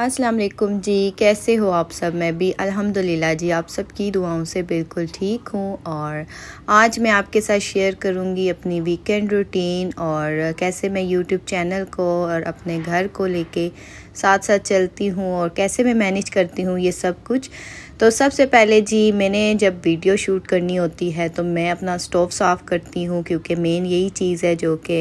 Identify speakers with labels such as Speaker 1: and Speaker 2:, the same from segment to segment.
Speaker 1: अस्सलाम वालेकुम जी कैसे हो आप सब मैं भी अल्हम्दुलिल्लाह जी आप सब की दुआओं से बिल्कुल ठीक हूँ और आज मैं आपके साथ शेयर करूँगी अपनी वीकेंड रूटीन और कैसे मैं यूट्यूब चैनल को और अपने घर को लेके साथ साथ चलती हूँ और कैसे मैं मैनेज करती हूँ ये सब कुछ तो सबसे पहले जी मैंने जब वीडियो शूट करनी होती है तो मैं अपना स्टोव साफ़ करती हूँ क्योंकि मेन यही चीज़ है जो कि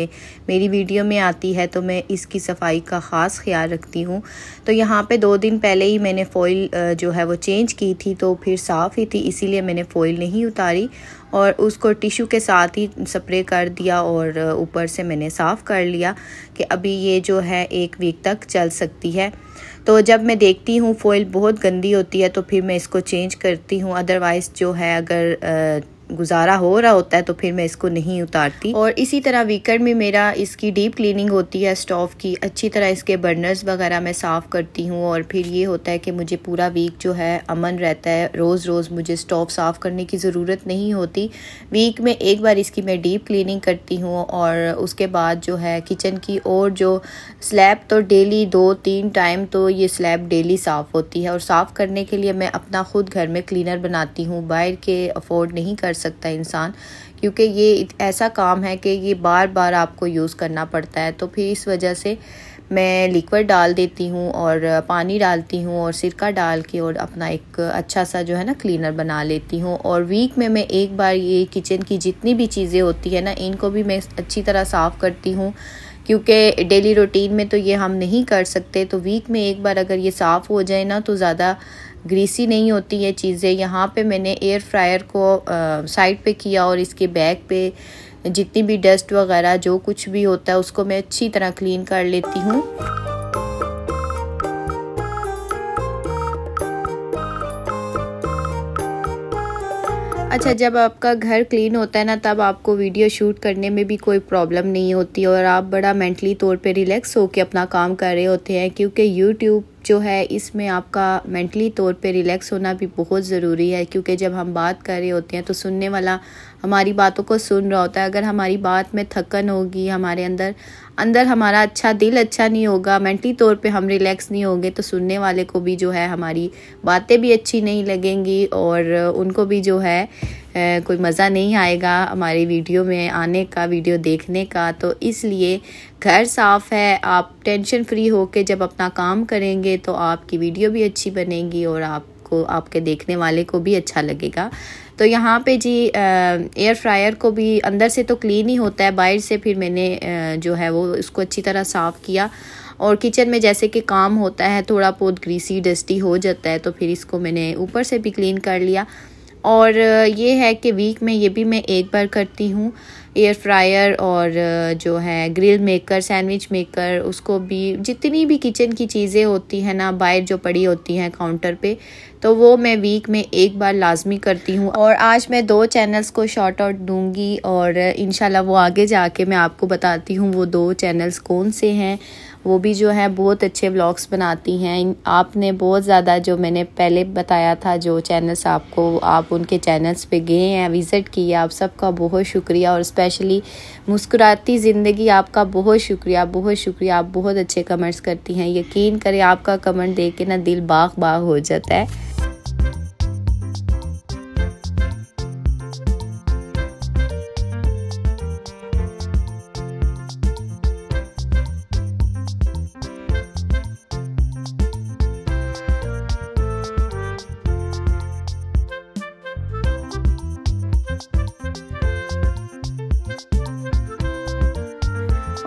Speaker 1: मेरी वीडियो में आती है तो मैं इसकी सफाई का ख़ास ख्याल रखती हूँ तो यहाँ पे दो दिन पहले ही मैंने फ़ॉइल जो है वो चेंज की थी तो फिर साफ़ ही थी इसीलिए मैंने फ़ॉइल नहीं उतारी और उसको टिशू के साथ ही स्प्रे कर दिया और ऊपर से मैंने साफ़ कर लिया कि अभी ये जो है एक वीक तक चल सकती है तो जब मैं देखती हूँ फॉइल बहुत गंदी होती है तो फिर मैं इसको चेंज करती हूँ अदरवाइज़ जो है अगर गुजारा हो रहा होता है तो फिर मैं इसको नहीं उतारती और इसी तरह वीकेंड में मेरा इसकी डीप क्लीनिंग होती है स्टोव की अच्छी तरह इसके बर्नर्स वगैरह मैं साफ़ करती हूँ और फिर ये होता है कि मुझे पूरा वीक जो है अमन रहता है रोज़ रोज़ मुझे स्टोव साफ़ करने की ज़रूरत नहीं होती वीक में एक बार इसकी मैं डीप क्लीनिंग करती हूँ और उसके बाद जो है किचन की और जो स्लैब तो डेली दो तीन टाइम तो ये स्लैब डेली साफ़ होती है और साफ़ करने के लिए मैं अपना खुद घर में क्लीनर बनाती हूँ बाहर के अफोर्ड नहीं कर सकता है इंसान क्योंकि ये ऐसा काम है कि ये बार बार आपको यूज़ करना पड़ता है तो फिर इस वजह से मैं लिक्विड डाल देती हूँ और पानी डालती हूँ और सिरका डाल के और अपना एक अच्छा सा जो है ना क्लीनर बना लेती हूँ और वीक में मैं एक बार ये किचन की जितनी भी चीज़ें होती है ना इनको भी मैं अच्छी तरह साफ़ करती हूँ क्योंकि डेली रूटीन में तो ये हम नहीं कर सकते तो वीक में एक बार अगर ये साफ़ हो जाए ना तो ज़्यादा ग्रीसी नहीं होती ये चीज़ें यहाँ पे मैंने एयर फ्रायर को साइड पे किया और इसके बैग पे जितनी भी डस्ट वगैरह जो कुछ भी होता है उसको मैं अच्छी तरह क्लीन कर लेती हूँ अच्छा जब आपका घर क्लीन होता है ना तब आपको वीडियो शूट करने में भी कोई प्रॉब्लम नहीं होती और आप बड़ा मेंटली तौर पे रिलैक्स होकर अपना काम कर रहे होते हैं क्योंकि यूट्यूब जो है इसमें आपका मेंटली तौर पे रिलैक्स होना भी बहुत ज़रूरी है क्योंकि जब हम बात कर रहे होते हैं तो सुनने वाला हमारी बातों को सुन रहा होता है अगर हमारी बात में थकन होगी हमारे अंदर अंदर हमारा अच्छा दिल अच्छा नहीं होगा मेंटली तौर पे हम रिलैक्स नहीं होंगे तो सुनने वाले को भी जो है हमारी बातें भी अच्छी नहीं लगेंगी और उनको भी जो है कोई मज़ा नहीं आएगा हमारी वीडियो में आने का वीडियो देखने का तो इसलिए घर साफ़ है आप टेंशन फ्री के जब अपना काम करेंगे तो आपकी वीडियो भी अच्छी बनेगी और आपको आपके देखने वाले को भी अच्छा लगेगा तो यहाँ पे जी एयर फ्रायर को भी अंदर से तो क्लीन ही होता है बाहर से फिर मैंने आ, जो है वो उसको अच्छी तरह साफ़ किया और किचन में जैसे कि काम होता है थोड़ा बहुत ग्रीसी डस्टी हो जाता है तो फिर इसको मैंने ऊपर से भी क्लीन कर लिया और ये है कि वीक में ये भी मैं एक बार करती हूँ एयर फ्रायर और जो है ग्रिल मेकर सैंडविच मेकर उसको भी जितनी भी किचन की चीज़ें होती हैं ना बाहर जो पड़ी होती हैं काउंटर पे तो वो मैं वीक में एक बार लाजमी करती हूँ और आज मैं दो चैनल्स को शॉर्ट आउट दूँगी और इन वो आगे जाके मैं आपको बताती हूँ वो दो चैनल्स कौन से हैं वो भी जो है बहुत अच्छे व्लॉग्स बनाती हैं आपने बहुत ज़्यादा जो मैंने पहले बताया था जो चैनल्स आपको आप उनके चैनल्स पे गए हैं विज़िट किए आप सबका बहुत शुक्रिया और स्पेशली मुस्कुराती ज़िंदगी आपका बहुत शुक्रिया बहुत शुक्रिया आप बहुत अच्छे कमेंट्स करती हैं यकीन करें आपका कमेंट देख के ना दिल बाग बाग हो जाता है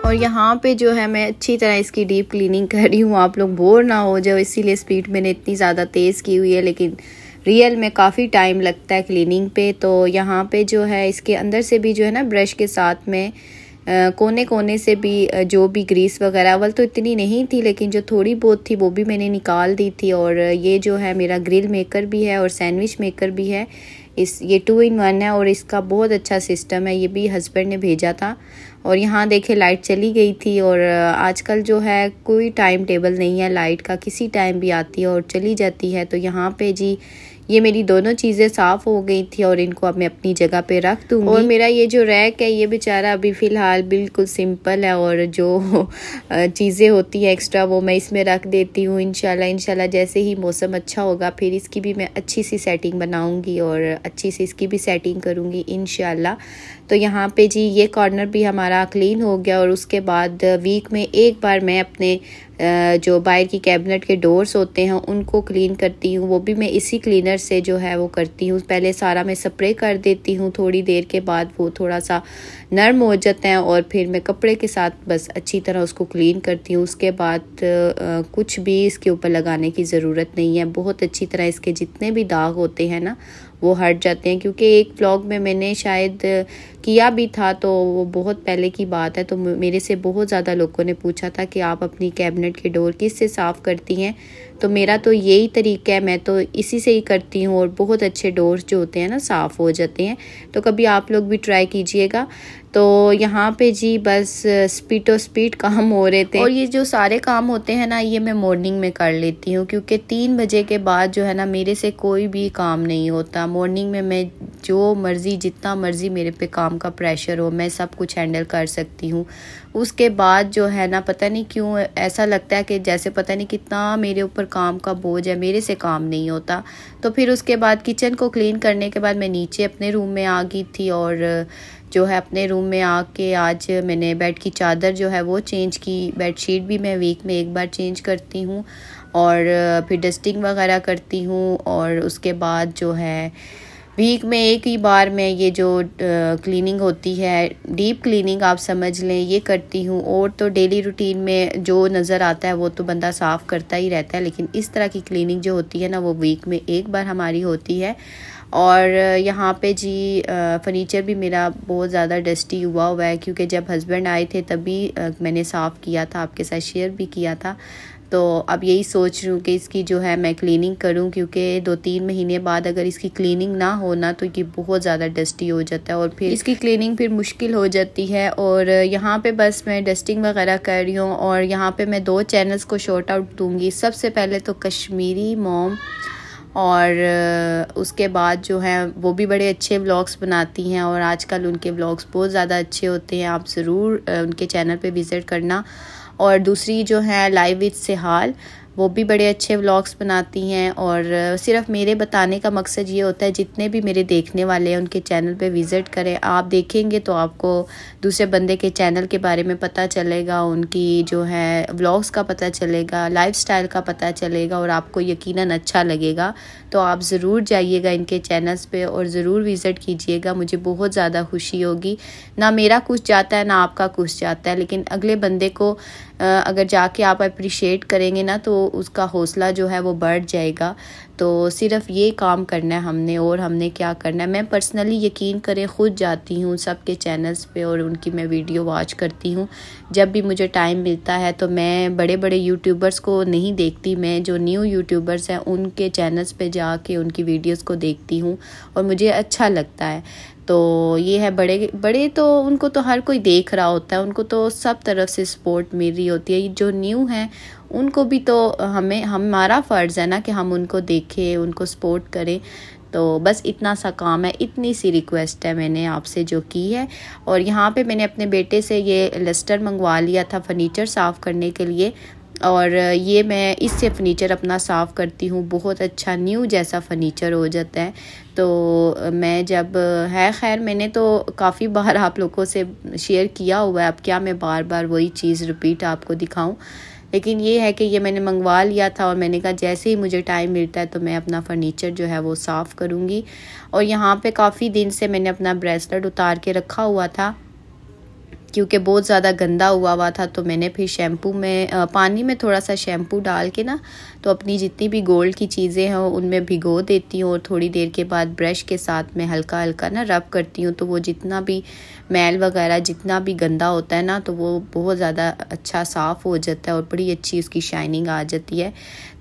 Speaker 1: और यहाँ पे जो है मैं अच्छी तरह इसकी डीप क्लीनिंग कर रही हूँ आप लोग बोर ना हो जाओ इसीलिए स्पीड मैंने इतनी ज़्यादा तेज़ की हुई है लेकिन रियल में काफ़ी टाइम लगता है क्लीनिंग पे तो यहाँ पे जो है इसके अंदर से भी जो है ना ब्रश के साथ में आ, कोने कोने से भी जो भी ग्रीस वगैरह वल तो इतनी नहीं थी लेकिन जो थोड़ी बहुत थी वो भी मैंने निकाल दी थी और ये जो है मेरा ग्रिल मेकर भी है और सैंडविच मेकर भी है इस ये टू इन वन है और इसका बहुत अच्छा सिस्टम है ये भी हस्बैंड ने भेजा था और यहाँ देखे लाइट चली गई थी और आजकल जो है कोई टाइम टेबल नहीं है लाइट का किसी टाइम भी आती है और चली जाती है तो यहाँ पे जी ये मेरी दोनों चीज़ें साफ़ हो गई थी और इनको अब मैं अपनी जगह पे रख दूँ और मेरा ये जो रैक है ये बेचारा अभी फ़िलहाल बिल्कुल सिंपल है और जो चीज़ें होती हैं एक्स्ट्रा वो मैं इसमें रख देती हूँ इनशाला इनशाला जैसे ही मौसम अच्छा होगा फिर इसकी भी मैं अच्छी सी सेटिंग बनाऊँगी और अच्छी सी इसकी भी सेटिंग करूँगी इन तो यहाँ पे जी ये कॉर्नर भी हमारा क्लीन हो गया और उसके बाद वीक uh, में एक बार मैं अपने uh, जो बाहर की कैबिनेट के डोर्स होते हैं उनको क्लीन करती हूँ वो भी मैं इसी क्लीनर से जो है वो करती हूँ पहले सारा मैं स्प्रे कर देती हूँ थोड़ी देर के बाद वो थोड़ा सा नर्म हो जाते हैं और फिर मैं कपड़े के साथ बस अच्छी तरह उसको क्लीन करती हूँ उसके बाद uh, कुछ भी इसके ऊपर लगाने की ज़रूरत नहीं है बहुत अच्छी तरह इसके जितने भी दाग होते हैं ना वो हट जाते हैं क्योंकि एक व्लॉग में मैंने शायद किया भी था तो वो बहुत पहले की बात है तो मेरे से बहुत ज़्यादा लोगों ने पूछा था कि आप अपनी कैबिनेट की डोर किस से साफ़ करती हैं तो मेरा तो यही तरीका है मैं तो इसी से ही करती हूँ और बहुत अच्छे डोर्स जो होते हैं ना साफ़ हो जाते हैं तो कभी आप लोग भी ट्राई कीजिएगा तो यहाँ पे जी बस स्पीडो स्पीड काम हो रहे थे और ये जो सारे काम होते हैं ना ये मैं मॉर्निंग में कर लेती हूँ क्योंकि तीन बजे के बाद जो है ना मेरे से कोई भी काम नहीं होता मॉर्निंग में मैं जो मर्ज़ी जितना मर्ज़ी मेरे पे काम का प्रेशर हो मैं सब कुछ हैंडल कर सकती हूँ उसके बाद जो है ना पता नहीं क्यों ऐसा लगता है कि जैसे पता नहीं कितना मेरे ऊपर काम का बोझ है मेरे से काम नहीं होता तो फिर उसके बाद किचन को क्लीन करने के बाद मैं नीचे अपने रूम में आ गई थी और जो है अपने रूम में आके आज मैंने बेड की चादर जो है वो चेंज की बेडशीट भी मैं वीक में एक बार चेंज करती हूँ और फिर डस्टिंग वगैरह करती हूँ और उसके बाद जो है वीक में एक ही बार मैं ये जो क्लीनिंग होती है डीप क्लीनिंग आप समझ लें ये करती हूँ और तो डेली रूटीन में जो नज़र आता है वो तो बंदा साफ़ करता ही रहता है लेकिन इस तरह की क्लीनिंग जो होती है ना वो वीक में एक बार हमारी होती है और यहाँ पे जी फर्नीचर भी मेरा बहुत ज़्यादा डस्टी हुआ हुआ है क्योंकि जब हस्बैंड आए थे तभी मैंने साफ़ किया था आपके साथ शेयर भी किया था तो अब यही सोच रही हूँ कि इसकी जो है मैं क्लीनिंग करूँ क्योंकि दो तीन महीने बाद अगर इसकी क्लीनिंग ना हो ना तो ये बहुत ज़्यादा डस्टी हो जाता है और फिर इसकी क्लीनिंग फिर मुश्किल हो जाती है और यहाँ पे बस मैं डस्टिंग वगैरह कर रही हूँ और यहाँ पे मैं दो चैनल्स को शॉर्ट आउट दूँगी सबसे पहले तो कश्मीरी मोम और उसके बाद जो है वो भी बड़े अच्छे व्लॉग्स बनाती हैं और आजकल उनके व्लॉग्स बहुत ज़्यादा अच्छे होते हैं आप ज़रूर उनके चैनल पे विज़िट करना और दूसरी जो है लाइव विद सिहाल वो भी बड़े अच्छे व्लॉग्स बनाती हैं और सिर्फ मेरे बताने का मकसद ये होता है जितने भी मेरे देखने वाले हैं उनके चैनल पे विज़िट करें आप देखेंगे तो आपको दूसरे बंदे के चैनल के बारे में पता चलेगा उनकी जो है व्लॉग्स का पता चलेगा लाइफ का पता चलेगा और आपको यकीन अच्छा लगेगा तो आप ज़रूर जाइएगा इनके चैनल्स पर और ज़रूर विज़िट कीजिएगा मुझे बहुत ज़्यादा खुशी होगी ना मेरा कुछ जाता है ना आपका कुछ जाता है लेकिन अगले बंदे को अगर जाके आप अप्रिशिएट करेंगे ना तो उसका हौसला जो है वो बढ़ जाएगा तो सिर्फ ये काम करना है हमने और हमने क्या करना है मैं पर्सनली यकीन करें खुद जाती हूँ सबके चैनल्स पे और उनकी मैं वीडियो वॉच करती हूँ जब भी मुझे टाइम मिलता है तो मैं बड़े बड़े यूट्यूबर्स को नहीं देखती मैं जो न्यू यूट्यूबर्स हैं उनके चैनल्स पे जाके उनकी वीडियोस को देखती हूँ और मुझे अच्छा लगता है तो ये है बड़े बड़े तो उनको तो हर कोई देख रहा होता है उनको तो सब तरफ से सपोर्ट मिल रही होती है जो न्यू हैं उनको भी तो हमें हमारा फ़र्ज़ है ना कि हम उनको देखें उनको सपोर्ट करें तो बस इतना सा काम है इतनी सी रिक्वेस्ट है मैंने आपसे जो की है और यहाँ पे मैंने अपने बेटे से ये लस्टर मंगवा लिया था फर्नीचर साफ़ करने के लिए और ये मैं इससे फर्नीचर अपना साफ़ करती हूँ बहुत अच्छा न्यू जैसा फर्नीचर हो जाता है तो मैं जब है खैर मैंने तो काफ़ी बार आप लोगों से शेयर किया हुआ है अब क्या मैं बार बार वही चीज़ रिपीट आपको दिखाऊं लेकिन ये है कि ये मैंने मंगवा लिया था और मैंने कहा जैसे ही मुझे टाइम मिलता है तो मैं अपना फर्नीचर जो है वो साफ़ करूँगी और यहाँ पे काफ़ी दिन से मैंने अपना ब्रेसलेट उतार के रखा हुआ था क्योंकि बहुत ज़्यादा गंदा हुआ हुआ था तो मैंने फिर शैम्पू में पानी में थोड़ा सा शैम्पू डाल के ना तो अपनी जितनी भी गोल्ड की चीज़ें हैं उनमें भिगो देती हूँ और थोड़ी देर के बाद ब्रश के साथ में हल्का हल्का ना रब करती हूँ तो वो जितना भी मैल वगैरह जितना भी गंदा होता है ना तो वो बहुत ज़्यादा अच्छा साफ़ हो जाता है और बड़ी अच्छी उसकी शाइनिंग आ जाती है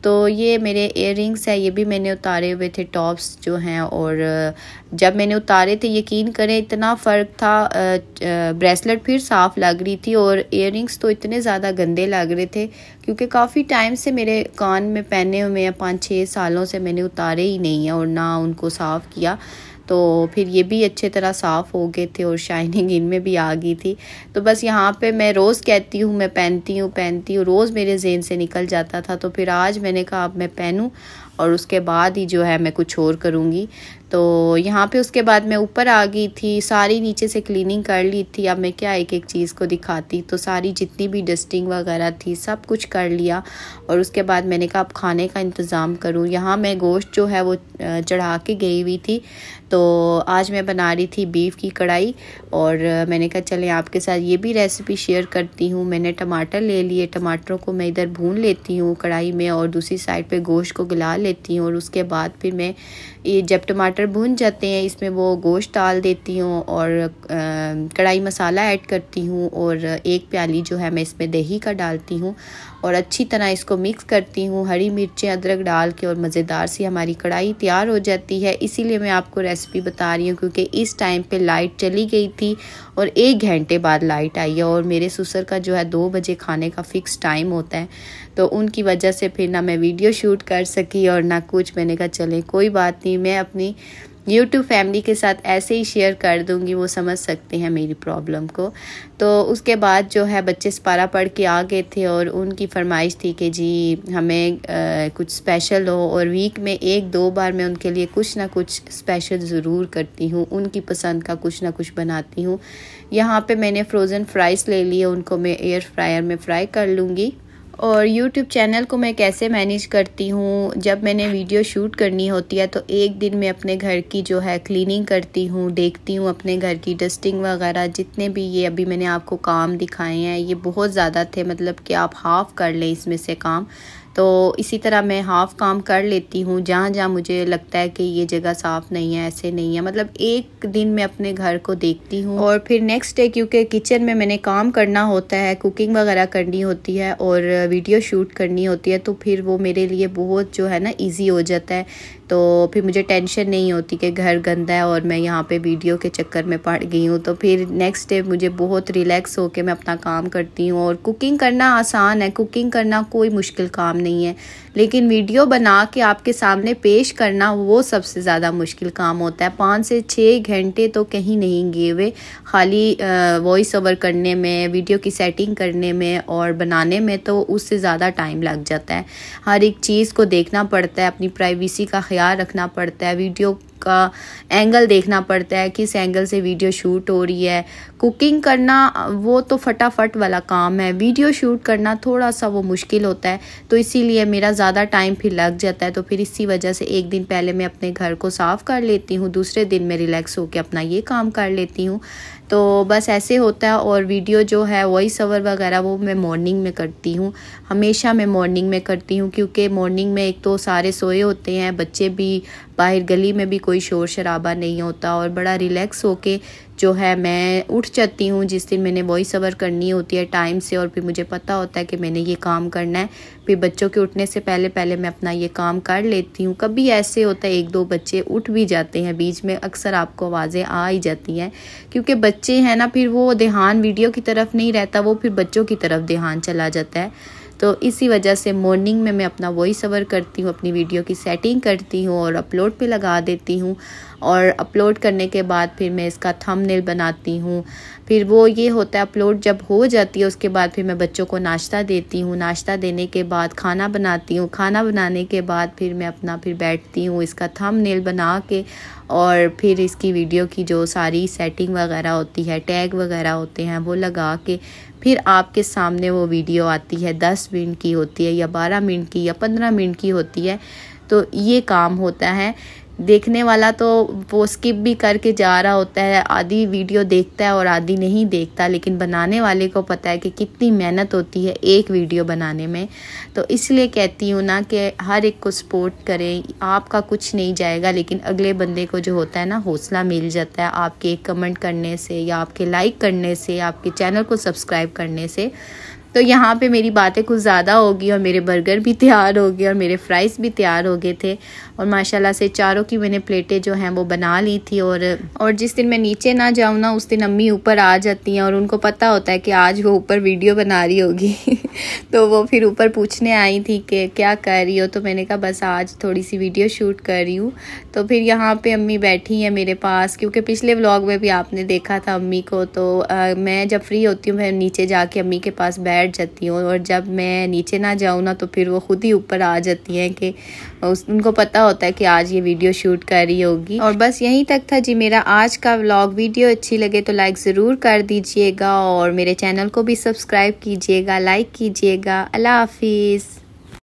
Speaker 1: तो ये मेरे एयर है ये भी मैंने उतारे हुए थे टॉप्स जो हैं और जब मैंने उतारे थे यकीन करें इतना फ़र्क था ब्रेसलेट फिर साफ़ लग रही थी और एयर तो इतने ज़्यादा गंदे लग रहे थे क्योंकि काफ़ी टाइम से मेरे कान में पहने हुए हैं पाँच छः सालों से मैंने उतारे ही नहीं है और ना उनको साफ़ किया तो फिर ये भी अच्छे तरह साफ़ हो गए थे और शाइनिंग इनमें भी आ गई थी तो बस यहाँ पे मैं रोज़ कहती हूँ मैं पहनती हूँ पहनती हूँ रोज़ मेरे जेन से निकल जाता था तो फिर आज मैंने कहा अब मैं पहनूँ और उसके बाद ही जो है मैं कुछ और करूँगी तो यहाँ पे उसके बाद मैं ऊपर आ गई थी सारी नीचे से क्लीनिंग कर ली थी अब मैं क्या एक एक चीज़ को दिखाती तो सारी जितनी भी डस्टिंग वगैरह थी सब कुछ कर लिया और उसके बाद मैंने कहा अब खाने का इंतज़ाम करूँ यहाँ मैं गोश्त जो है वो चढ़ा के गई हुई थी तो आज मैं बना रही थी बीफ की कढ़ाई और मैंने कहा चले आपके साथ ये भी रेसिपी शेयर करती हूँ मैंने टमाटर ले लिए टमाटरों को मैं इधर भून लेती हूँ कढ़ाई में और दूसरी साइड पर गोश्त को गला ले लेती हूँ और उसके बाद फिर मैं ये जब टमाटर भुन जाते हैं इसमें वो गोश्त डाल देती हूँ और कढ़ाई मसाला ऐड करती हूँ और एक प्याली जो है मैं इसमें दही का डालती हूँ और अच्छी तरह इसको मिक्स करती हूँ हरी मिर्चें अदरक डाल के और मज़ेदार सी हमारी कढ़ाई तैयार हो जाती है इसीलिए मैं आपको रेसिपी बता रही हूँ क्योंकि इस टाइम पे लाइट चली गई थी और एक घंटे बाद लाइट आई है और मेरे ससुर का जो है दो बजे खाने का फ़िक्स टाइम होता है तो उनकी वजह से फिर ना मैं वीडियो शूट कर सकी और ना कुछ मैंने कहा चले कोई बात नहीं मैं अपनी यूट्यूब फैमिली के साथ ऐसे ही शेयर कर दूंगी वो समझ सकते हैं मेरी प्रॉब्लम को तो उसके बाद जो है बच्चे सपारा पढ़ के आ गए थे और उनकी फरमाइश थी कि जी हमें आ, कुछ स्पेशल हो और वीक में एक दो बार मैं उनके लिए कुछ ना कुछ स्पेशल ज़रूर करती हूँ उनकी पसंद का कुछ ना कुछ बनाती हूँ यहाँ पे मैंने फ्रोज़न फ्राइज़ ले लिए उनको मैं एयर फ्रायर में फ़्राई कर लूँगी और YouTube चैनल को मैं कैसे मैनेज करती हूँ जब मैंने वीडियो शूट करनी होती है तो एक दिन मैं अपने घर की जो है क्लीनिंग करती हूँ देखती हूँ अपने घर की डस्टिंग वगैरह जितने भी ये अभी मैंने आपको काम दिखाए हैं ये बहुत ज़्यादा थे मतलब कि आप हाफ़ कर लें इसमें से काम तो इसी तरह मैं हाफ़ काम कर लेती हूँ जहाँ जहाँ मुझे लगता है कि ये जगह साफ़ नहीं है ऐसे नहीं है मतलब एक दिन मैं अपने घर को देखती हूँ और फिर नेक्स्ट डे क्योंकि किचन में मैंने काम करना होता है कुकिंग वगैरह करनी होती है और वीडियो शूट करनी होती है तो फिर वो मेरे लिए बहुत जो है ना ईजी हो जाता है तो फिर मुझे टेंशन नहीं होती कि घर गंदा है और मैं यहाँ पे वीडियो के चक्कर में पड़ गई हूँ तो फिर नेक्स्ट डे मुझे बहुत रिलैक्स होकर मैं अपना काम करती हूँ और कुकिंग करना आसान है कुकिंग करना कोई मुश्किल काम नहीं है लेकिन वीडियो बना के आपके सामने पेश करना वो सबसे ज़्यादा मुश्किल काम होता है पाँच से छः घंटे तो कहीं नहीं गए हुए खाली वॉइस ओवर करने में वीडियो की सेटिंग करने में और बनाने में तो उससे ज़्यादा टाइम लग जाता है हर एक चीज़ को देखना पड़ता है अपनी प्राइवेसी का ख्याल रखना पड़ता है वीडियो का एंगल देखना पड़ता है किस एंगल से वीडियो शूट हो रही है कुकिंग करना वो तो फटाफट वाला काम है वीडियो शूट करना थोड़ा सा वो मुश्किल होता है तो इसीलिए मेरा ज़्यादा टाइम फिर लग जाता है तो फिर इसी वजह से एक दिन पहले मैं अपने घर को साफ़ कर लेती हूँ दूसरे दिन मैं रिलैक्स होकर अपना ये काम कर लेती हूँ तो बस ऐसे होता है और वीडियो जो है वॉइस ओवर वगैरह वो मैं मॉर्निंग में करती हूँ हमेशा मैं मॉर्निंग में करती हूँ क्योंकि मॉर्निंग में एक तो सारे सोए होते हैं बच्चे भी बाहर गली में भी कोई कोई शोर शराबा नहीं होता और बड़ा रिलैक्स होके जो है मैं उठ जाती हूँ जिस दिन मैंने वॉइस ओवर करनी होती है टाइम से और फिर मुझे पता होता है कि मैंने ये काम करना है फिर बच्चों के उठने से पहले पहले मैं अपना ये काम कर लेती हूँ कभी ऐसे होता है एक दो बच्चे उठ भी जाते हैं बीच में अक्सर आपको आवाज़ें आ ही जाती हैं क्योंकि बच्चे हैं ना फिर वो ध्यान वीडियो की तरफ नहीं रहता वो फिर बच्चों की तरफ ध्यान चला जाता है तो इसी वजह से मॉर्निंग में मैं अपना वॉइस ओवर करती हूँ अपनी वीडियो की सेटिंग करती हूँ और अपलोड पे लगा देती हूँ और अपलोड करने के बाद फिर मैं इसका थंबनेल बनाती हूँ फिर वो ये होता है अपलोड जब हो जाती है उसके बाद फिर मैं बच्चों को नाश्ता देती हूँ नाश्ता देने के बाद खाना बनाती हूँ खाना बनाने के बाद फिर मैं अपना फिर बैठती हूँ इसका थम नेल बना के और फिर इसकी वीडियो की जो सारी सेटिंग वगैरह होती है टैग वगैरह होते हैं वो लगा के फिर आपके सामने वो वीडियो आती है दस मिनट की होती है या बारह मिनट की या पंद्रह मिनट की होती है तो ये काम होता है देखने वाला तो वो स्किप भी करके जा रहा होता है आधी वीडियो देखता है और आधी नहीं देखता लेकिन बनाने वाले को पता है कि कितनी मेहनत होती है एक वीडियो बनाने में तो इसलिए कहती हूँ ना कि हर एक को सपोर्ट करें आपका कुछ नहीं जाएगा लेकिन अगले बंदे को जो होता है ना हौसला मिल जाता है आपके कमेंट करने से या आपके लाइक करने से आपके चैनल को सब्सक्राइब करने से तो यहाँ पे मेरी बातें कुछ ज़्यादा होगी और मेरे बर्गर भी तैयार हो गए और मेरे फ्राइज़ भी तैयार हो गए थे और माशाल्लाह से चारों की मैंने प्लेटें जो हैं वो बना ली थी और और जिस दिन मैं नीचे ना जाऊँ ना उस दिन अम्मी ऊपर आ जाती हैं और उनको पता होता है कि आज वो ऊपर वीडियो बना रही होगी तो वो फिर ऊपर पूछने आई थी कि क्या कर रही हो तो मैंने कहा बस आज थोड़ी सी वीडियो शूट कर रही हूँ तो फिर यहाँ पर अम्मी बैठी हैं मेरे पास क्योंकि पिछले व्लॉग में भी आपने देखा था अम्मी को तो मैं जब फ्री होती हूँ मैं नीचे जा अम्मी के पास बैठ बैठ जाती हूँ और जब मैं नीचे ना जाऊँ ना तो फिर वो ख़ुद ही ऊपर आ जाती हैं कि उस उनको पता होता है कि आज ये वीडियो शूट कर रही होगी और बस यहीं तक था जी मेरा आज का व्लॉग वीडियो अच्छी लगे तो लाइक ज़रूर कर दीजिएगा और मेरे चैनल को भी सब्सक्राइब कीजिएगा लाइक कीजिएगा अल्लाह हाफिज़